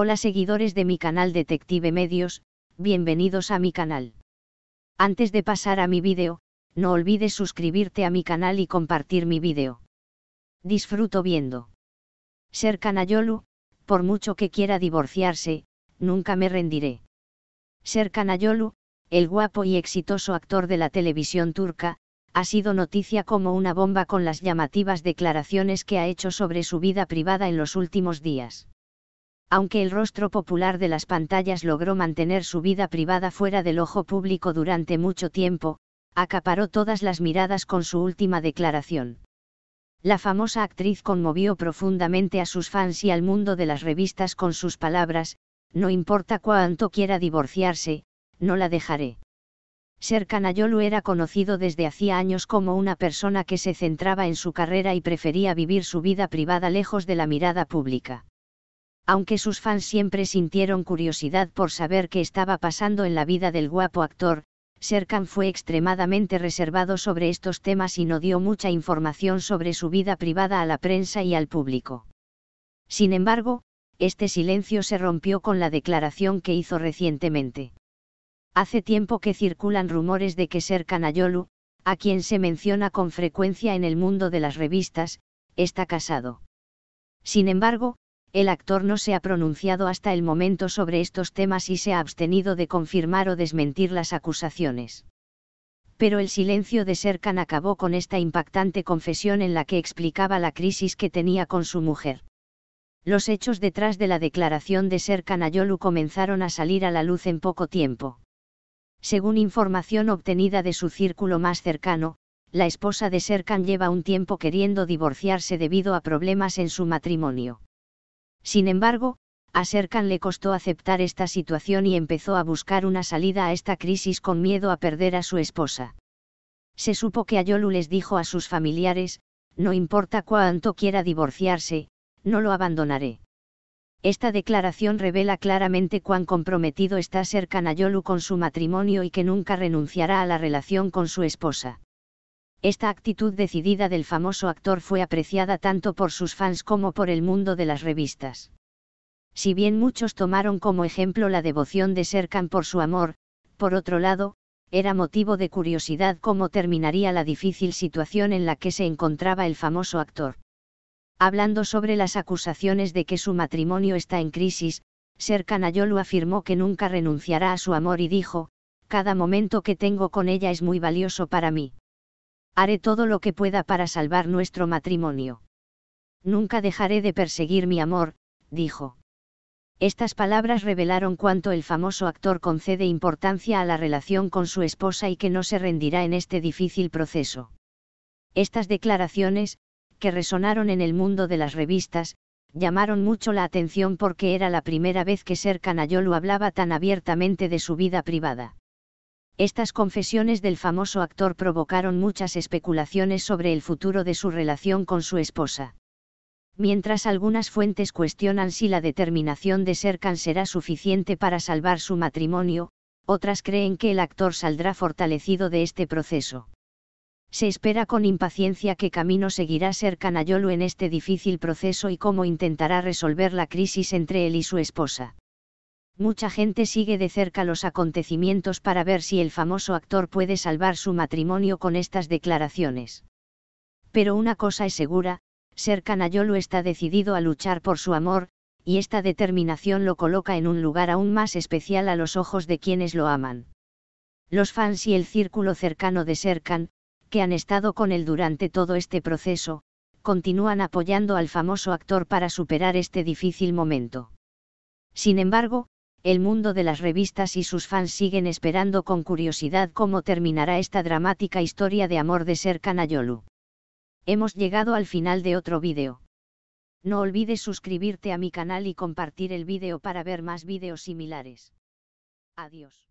Hola seguidores de mi canal Detective Medios, bienvenidos a mi canal. Antes de pasar a mi vídeo, no olvides suscribirte a mi canal y compartir mi vídeo. Disfruto viendo. Ser Canayolu, por mucho que quiera divorciarse, nunca me rendiré. Ser Canayolu, el guapo y exitoso actor de la televisión turca, ha sido noticia como una bomba con las llamativas declaraciones que ha hecho sobre su vida privada en los últimos días aunque el rostro popular de las pantallas logró mantener su vida privada fuera del ojo público durante mucho tiempo, acaparó todas las miradas con su última declaración. La famosa actriz conmovió profundamente a sus fans y al mundo de las revistas con sus palabras, no importa cuánto quiera divorciarse, no la dejaré. Ser Canayolu era conocido desde hacía años como una persona que se centraba en su carrera y prefería vivir su vida privada lejos de la mirada pública aunque sus fans siempre sintieron curiosidad por saber qué estaba pasando en la vida del guapo actor, Serkan fue extremadamente reservado sobre estos temas y no dio mucha información sobre su vida privada a la prensa y al público. Sin embargo, este silencio se rompió con la declaración que hizo recientemente. Hace tiempo que circulan rumores de que Serkan Ayolu, a quien se menciona con frecuencia en el mundo de las revistas, está casado. Sin embargo, el actor no se ha pronunciado hasta el momento sobre estos temas y se ha abstenido de confirmar o desmentir las acusaciones. Pero el silencio de Serkan acabó con esta impactante confesión en la que explicaba la crisis que tenía con su mujer. Los hechos detrás de la declaración de Serkan Ayolu comenzaron a salir a la luz en poco tiempo. Según información obtenida de su círculo más cercano, la esposa de Serkan lleva un tiempo queriendo divorciarse debido a problemas en su matrimonio. Sin embargo, a Serkan le costó aceptar esta situación y empezó a buscar una salida a esta crisis con miedo a perder a su esposa. Se supo que Ayolu les dijo a sus familiares, no importa cuánto quiera divorciarse, no lo abandonaré. Esta declaración revela claramente cuán comprometido está Serkan Ayolu con su matrimonio y que nunca renunciará a la relación con su esposa. Esta actitud decidida del famoso actor fue apreciada tanto por sus fans como por el mundo de las revistas. Si bien muchos tomaron como ejemplo la devoción de Serkan por su amor, por otro lado, era motivo de curiosidad cómo terminaría la difícil situación en la que se encontraba el famoso actor. Hablando sobre las acusaciones de que su matrimonio está en crisis, Serkan Ayolu afirmó que nunca renunciará a su amor y dijo, cada momento que tengo con ella es muy valioso para mí. Haré todo lo que pueda para salvar nuestro matrimonio. Nunca dejaré de perseguir mi amor, dijo. Estas palabras revelaron cuánto el famoso actor concede importancia a la relación con su esposa y que no se rendirá en este difícil proceso. Estas declaraciones, que resonaron en el mundo de las revistas, llamaron mucho la atención porque era la primera vez que Ser Canayolo hablaba tan abiertamente de su vida privada. Estas confesiones del famoso actor provocaron muchas especulaciones sobre el futuro de su relación con su esposa. Mientras algunas fuentes cuestionan si la determinación de Serkan será suficiente para salvar su matrimonio, otras creen que el actor saldrá fortalecido de este proceso. Se espera con impaciencia qué camino seguirá Serkan Ayolu en este difícil proceso y cómo intentará resolver la crisis entre él y su esposa mucha gente sigue de cerca los acontecimientos para ver si el famoso actor puede salvar su matrimonio con estas declaraciones. Pero una cosa es segura, Serkan Ayolo está decidido a luchar por su amor, y esta determinación lo coloca en un lugar aún más especial a los ojos de quienes lo aman. Los fans y el círculo cercano de Serkan, que han estado con él durante todo este proceso, continúan apoyando al famoso actor para superar este difícil momento. Sin embargo, el mundo de las revistas y sus fans siguen esperando con curiosidad cómo terminará esta dramática historia de amor de ser Ayolu. Hemos llegado al final de otro vídeo. No olvides suscribirte a mi canal y compartir el vídeo para ver más vídeos similares. Adiós.